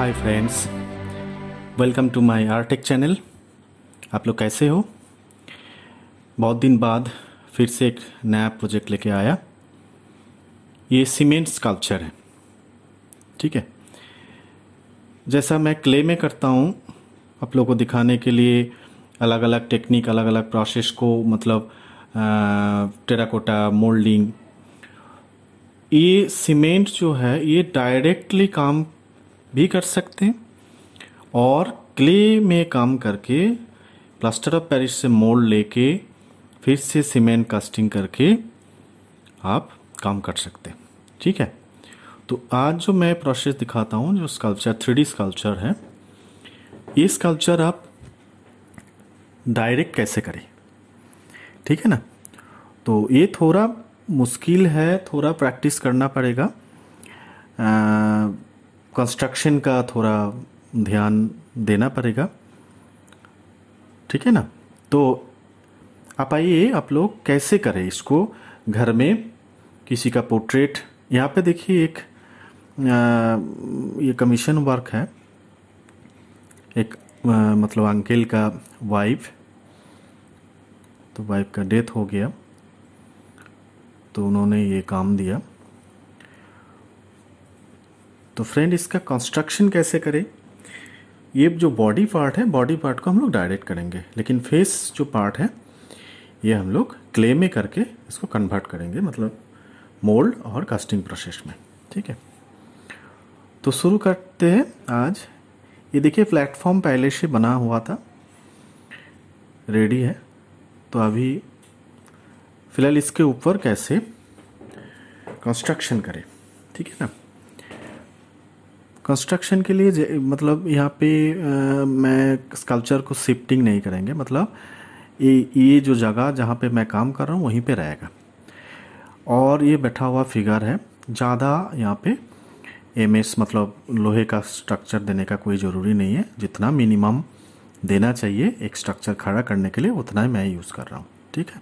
hi friends welcome to my art tech channel आप लोग कैसे हो बहुत दिन बाद फिर से एक नया प्रोजेक्ट लेके आया ये सीमेंट स्कल्पचर है ठीक है जैसा मैं क्ले में करता हूँ आप लोगों को दिखाने के लिए अलग अलग टेक्निक अलग अलग प्रोसेस को मतलब टेराकोटा मोल्डिंग ये सीमेंट जो है ये डायरेक्टली काम भी कर सकते हैं और क्ले में काम करके प्लास्टर ऑफ पेरिस से मोल्ड लेके फिर से सीमेंट कास्टिंग करके आप काम कर सकते हैं ठीक है तो आज जो मैं प्रोसेस दिखाता हूँ जो स्कल्पचर थ्री डी स्कल्पचर है ये स्कल्पचर आप डायरेक्ट कैसे करें ठीक है ना तो ये थोड़ा मुश्किल है थोड़ा प्रैक्टिस करना पड़ेगा आ, कंस्ट्रक्शन का थोड़ा ध्यान देना पड़ेगा ठीक है ना तो आप आइए आप लोग कैसे करें इसको घर में किसी का पोर्ट्रेट यहाँ पे देखिए एक आ, ये कमीशन वर्क है एक आ, मतलब अंकिल का वाइफ तो वाइफ का डेथ हो गया तो उन्होंने ये काम दिया तो फ्रेंड इसका कंस्ट्रक्शन कैसे करें ये जो बॉडी पार्ट है बॉडी पार्ट को हम लोग डायरेक्ट करेंगे लेकिन फेस जो पार्ट है ये हम लोग क्ले में करके इसको कन्वर्ट करेंगे मतलब मोल्ड और कास्टिंग प्रोसेस में ठीक है तो शुरू करते हैं आज ये देखिए प्लेटफॉर्म पहले से बना हुआ था रेडी है तो अभी फ़िलहाल इसके ऊपर कैसे कंस्ट्रक्शन करें ठीक है ना कंस्ट्रक्शन के लिए मतलब यहाँ पे आ, मैं स्कल्चर को शिफ्टिंग नहीं करेंगे मतलब ये ये जो जगह जहाँ पे मैं काम कर रहा हूँ वहीं पे रहेगा और ये बैठा हुआ फिगर है ज़्यादा यहाँ पे एम मतलब लोहे का स्ट्रक्चर देने का कोई ज़रूरी नहीं है जितना मिनिमम देना चाहिए एक स्ट्रक्चर खड़ा करने के लिए उतना ही मैं यूज़ कर रहा हूँ ठीक है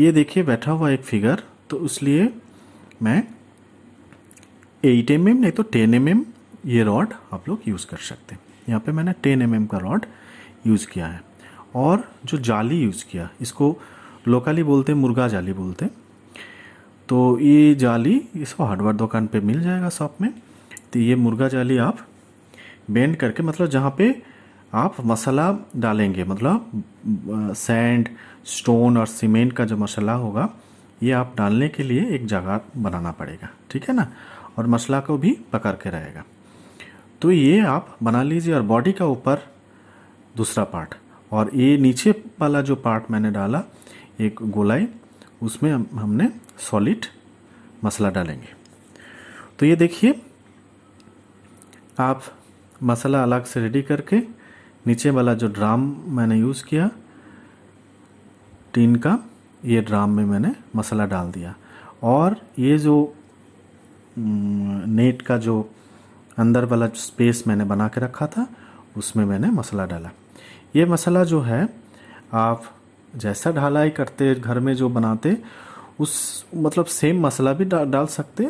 ये देखिए बैठा हुआ एक फिगर तो इसलिए मैं एट एम नहीं तो टेन एम mm, ये रॉड आप लोग यूज़ कर सकते हैं यहाँ पे मैंने टेन एम mm का रॉड यूज़ किया है और जो जाली यूज़ किया इसको लोकली बोलते हैं मुर्गा जाली बोलते हैं तो ये जाली इसको हार्डवेयर दुकान पे मिल जाएगा शॉप में तो ये मुर्गा जाली आप बेंड करके मतलब जहाँ पे आप मसाला डालेंगे मतलब सैंड स्टोन और सीमेंट का जो मसाला होगा ये आप डालने के लिए एक जगह बनाना पड़ेगा ठीक है ना और मसला को भी पकड़ के रहेगा तो ये आप बना लीजिए और बॉडी का ऊपर दूसरा पार्ट और ये नीचे वाला जो पार्ट मैंने डाला एक गोलाई उसमें हम, हमने सॉलिड मसाला डालेंगे तो ये देखिए आप मसाला अलग से रेडी करके नीचे वाला जो ड्राम मैंने यूज़ किया टीन का ये ड्राम में मैंने मसाला डाल दिया और ये जो नेट का जो अंदर वाला स्पेस मैंने बना के रखा था उसमें मैंने मसाला डाला ये मसाला जो है आप जैसा ढालाई करते घर में जो बनाते उस मतलब सेम मसाला भी डा, डाल सकते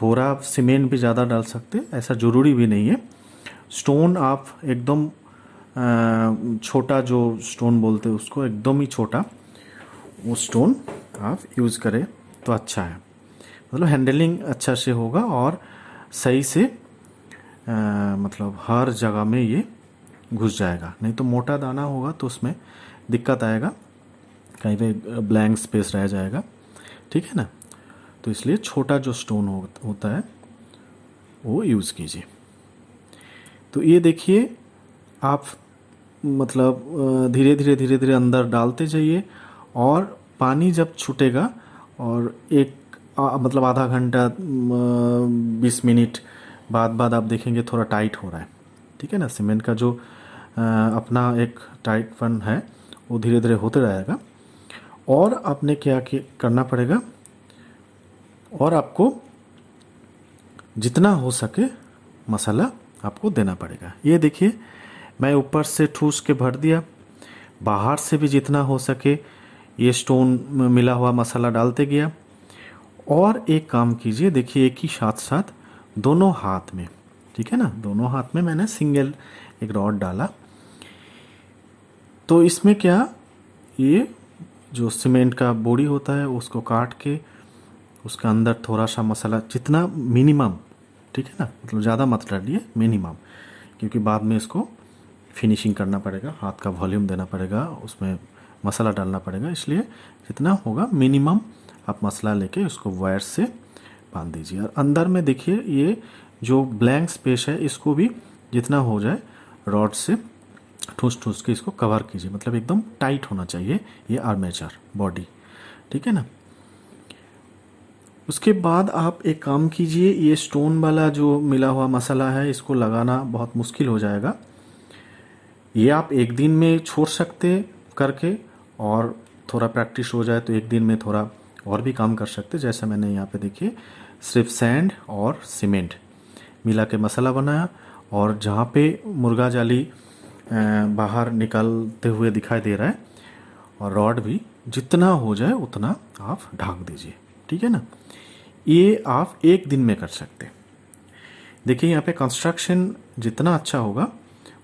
थोड़ा सीमेंट भी ज़्यादा डाल सकते ऐसा ज़रूरी भी नहीं है स्टोन आप एकदम छोटा जो स्टोन बोलते उसको एकदम ही छोटा वो स्टोन आप यूज़ करें तो अच्छा है मतलब हैंडलिंग अच्छा से होगा और सही से आ, मतलब हर जगह में ये घुस जाएगा नहीं तो मोटा दाना होगा तो उसमें दिक्कत आएगा कहीं पे ब्लैंक स्पेस रह जाएगा ठीक है ना तो इसलिए छोटा जो स्टोन हो, होता है वो यूज़ कीजिए तो ये देखिए आप मतलब धीरे धीरे धीरे धीरे अंदर डालते जाइए और पानी जब छूटेगा और एक मतलब आधा घंटा बीस मिनट बाद बाद आप देखेंगे थोड़ा टाइट हो रहा है ठीक है ना सीमेंट का जो आ, अपना एक टाइट फन है वो धीरे धीरे होते रहेगा और आपने क्या करना पड़ेगा और आपको जितना हो सके मसाला आपको देना पड़ेगा ये देखिए मैं ऊपर से ठूस के भर दिया बाहर से भी जितना हो सके ये स्टोन मिला हुआ मसाला डालते गया और एक काम कीजिए देखिए एक ही साथ साथ दोनों हाथ में ठीक है ना दोनों हाथ में मैंने सिंगल एक रॉड डाला तो इसमें क्या ये जो सीमेंट का बोडी होता है उसको काट के उसका अंदर थोड़ा सा मसाला जितना मिनिमम ठीक है ना मतलब ज़्यादा मत डालिए मिनिमम क्योंकि बाद में इसको फिनिशिंग करना पड़ेगा हाथ का वॉल्यूम देना पड़ेगा उसमें मसाला डालना पड़ेगा इसलिए जितना होगा मिनिमम आप मसला लेके उसको वायर से बांध दीजिए और अंदर में देखिए ये जो ब्लैंक स्पेस है इसको भी जितना हो जाए रॉड से ठूस ठूस के इसको कवर कीजिए मतलब एकदम टाइट होना चाहिए ये आर्मेचर बॉडी ठीक है ना उसके बाद आप एक काम कीजिए ये स्टोन वाला जो मिला हुआ मसाला है इसको लगाना बहुत मुश्किल हो जाएगा ये आप एक दिन में छोड़ सकते करके और थोड़ा प्रैक्टिस हो जाए तो एक दिन में थोड़ा और भी काम कर सकते जैसे मैंने यहाँ पे देखिए सिर्फ सैंड और सीमेंट मिला के मसाला बनाया और जहाँ पे मुर्गा जाली बाहर निकालते हुए दिखाई दे रहा है और रॉड भी जितना हो जाए उतना आप ढाँक दीजिए ठीक है ना ये आप एक दिन में कर सकते हैं देखिए यहाँ पे कंस्ट्रक्शन जितना अच्छा होगा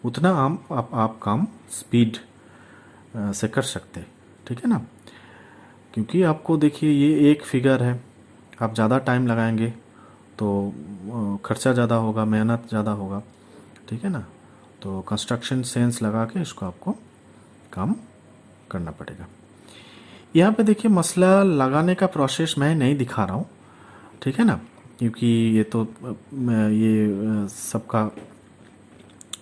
उतना आम आप, आप काम स्पीड से कर सकते ठीक है ना क्योंकि आपको देखिए ये एक फिगर है आप ज़्यादा टाइम लगाएंगे तो खर्चा ज़्यादा होगा मेहनत ज़्यादा होगा ठीक है ना तो कंस्ट्रक्शन सेंस लगा के इसको आपको काम करना पड़ेगा यहाँ पे देखिए मसला लगाने का प्रोसेस मैं नहीं दिखा रहा हूँ ठीक है ना क्योंकि ये तो ये सबका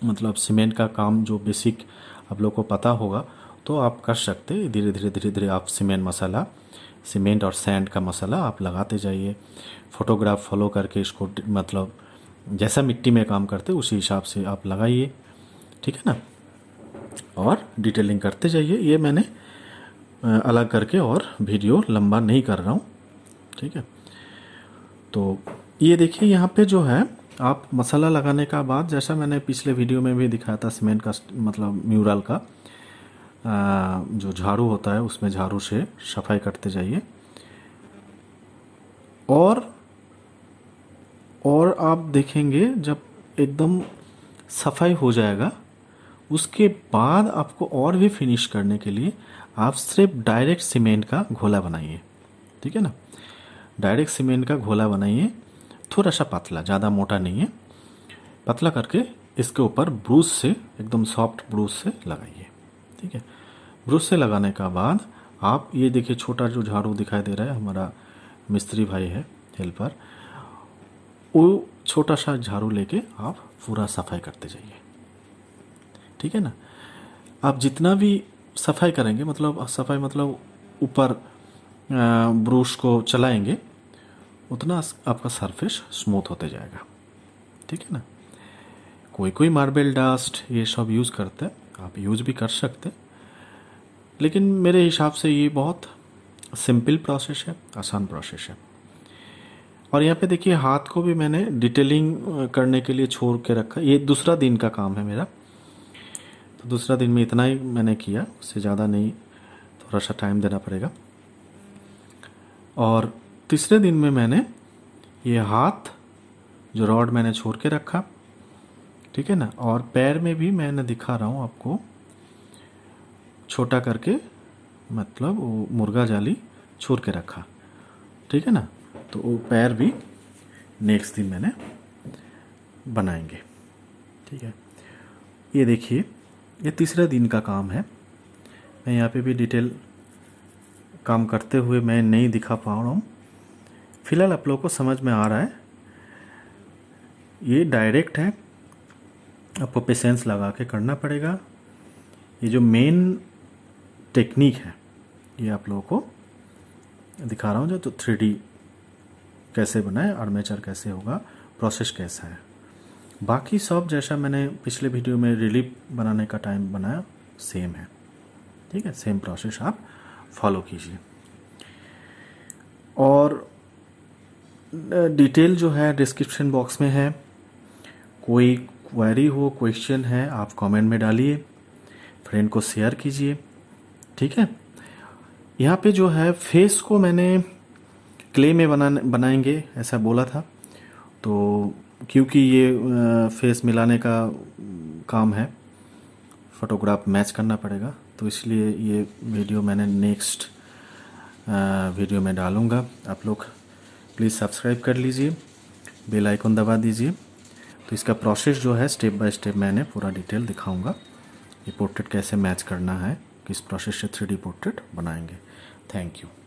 मतलब सीमेंट का काम जो बेसिक आप लोग को पता होगा तो आप कर सकते धीरे धीरे धीरे धीरे आप सीमेंट मसाला सीमेंट और सैंड का मसाला आप लगाते जाइए फोटोग्राफ फॉलो करके इसको मतलब जैसा मिट्टी में काम करते उसी हिसाब से आप लगाइए ठीक है ना और डिटेलिंग करते जाइए ये मैंने अलग करके और वीडियो लंबा नहीं कर रहा हूँ ठीक है तो ये देखिए यहाँ पे जो है आप मसाला लगाने का बाद जैसा मैंने पिछले वीडियो में भी दिखाया था सीमेंट का मतलब म्यूरल का जो झाड़ू होता है उसमें झाड़ू से सफाई करते जाइए और और आप देखेंगे जब एकदम सफाई हो जाएगा उसके बाद आपको और भी फिनिश करने के लिए आप सिर्फ डायरेक्ट सीमेंट का घोला बनाइए ठीक है ना डायरेक्ट सीमेंट का घोला बनाइए थोड़ा सा पतला ज़्यादा मोटा नहीं है पतला करके इसके ऊपर ब्रूस से एकदम सॉफ्ट ब्रूस से लगाइए ठीक है ब्रश से लगाने का बाद आप ये देखिए छोटा जो झाड़ू दिखाई दे रहा है हमारा मिस्त्री भाई है हेल्पर वो छोटा सा झाड़ू लेके आप पूरा सफाई करते जाइए ठीक है ना आप जितना भी सफाई करेंगे मतलब सफाई मतलब ऊपर ब्रश को चलाएंगे उतना आपका सरफेस स्मूथ होते जाएगा ठीक है ना कोई कोई मार्बल डस्ट ये सब यूज़ करते हैं आप यूज भी कर सकते हैं लेकिन मेरे हिसाब से ये बहुत सिंपल प्रोसेस है आसान प्रोसेस है और यहाँ पे देखिए हाथ को भी मैंने डिटेलिंग करने के लिए छोड़ के रखा ये दूसरा दिन का काम है मेरा तो दूसरा दिन में इतना ही मैंने किया उससे ज़्यादा नहीं थोड़ा सा टाइम देना पड़ेगा और तीसरे दिन में मैंने ये हाथ जो रॉड मैंने छोड़ के रखा ठीक है ना और पैर में भी मैंने दिखा रहा हूँ आपको छोटा करके मतलब वो मुर्गा जाली छोड़ के रखा ठीक है ना तो वो पैर भी नेक्स्ट दिन मैंने बनाएंगे ठीक है ये देखिए ये तीसरा दिन का काम है मैं यहाँ पे भी डिटेल काम करते हुए मैं नहीं दिखा पा रहा हूँ फिलहाल आप लोगों को समझ में आ रहा है ये डायरेक्ट है आपको पेशेंस लगा के करना पड़ेगा ये जो मेन टेक्निक है ये आप लोगों को दिखा रहा हूँ जो तो थ्री कैसे बनाए आर्मेचर कैसे होगा प्रोसेस कैसा है बाकी सब जैसा मैंने पिछले वीडियो में रिलीफ बनाने का टाइम बनाया सेम है ठीक है सेम प्रोसेस आप फॉलो कीजिए और डिटेल जो है डिस्क्रिप्शन बॉक्स में है कोई क्वेरी हो क्वेश्चन है आप कमेंट में डालिए फ्रेंड को शेयर कीजिए ठीक है यहाँ पे जो है फेस को मैंने क्ले में बना बनाएंगे ऐसा बोला था तो क्योंकि ये फेस मिलाने का काम है फोटोग्राफ मैच करना पड़ेगा तो इसलिए ये वीडियो मैंने नेक्स्ट वीडियो में डालूँगा आप लोग प्लीज़ सब्सक्राइब कर लीजिए बेल आइकन दबा दीजिए तो इसका प्रोसेस जो है स्टेप बाय स्टेप मैंने पूरा डिटेल दिखाऊंगा ये पोर्ट्रेट कैसे मैच करना है किस प्रोसेस से थ्री पोर्ट्रेट बनाएंगे थैंक यू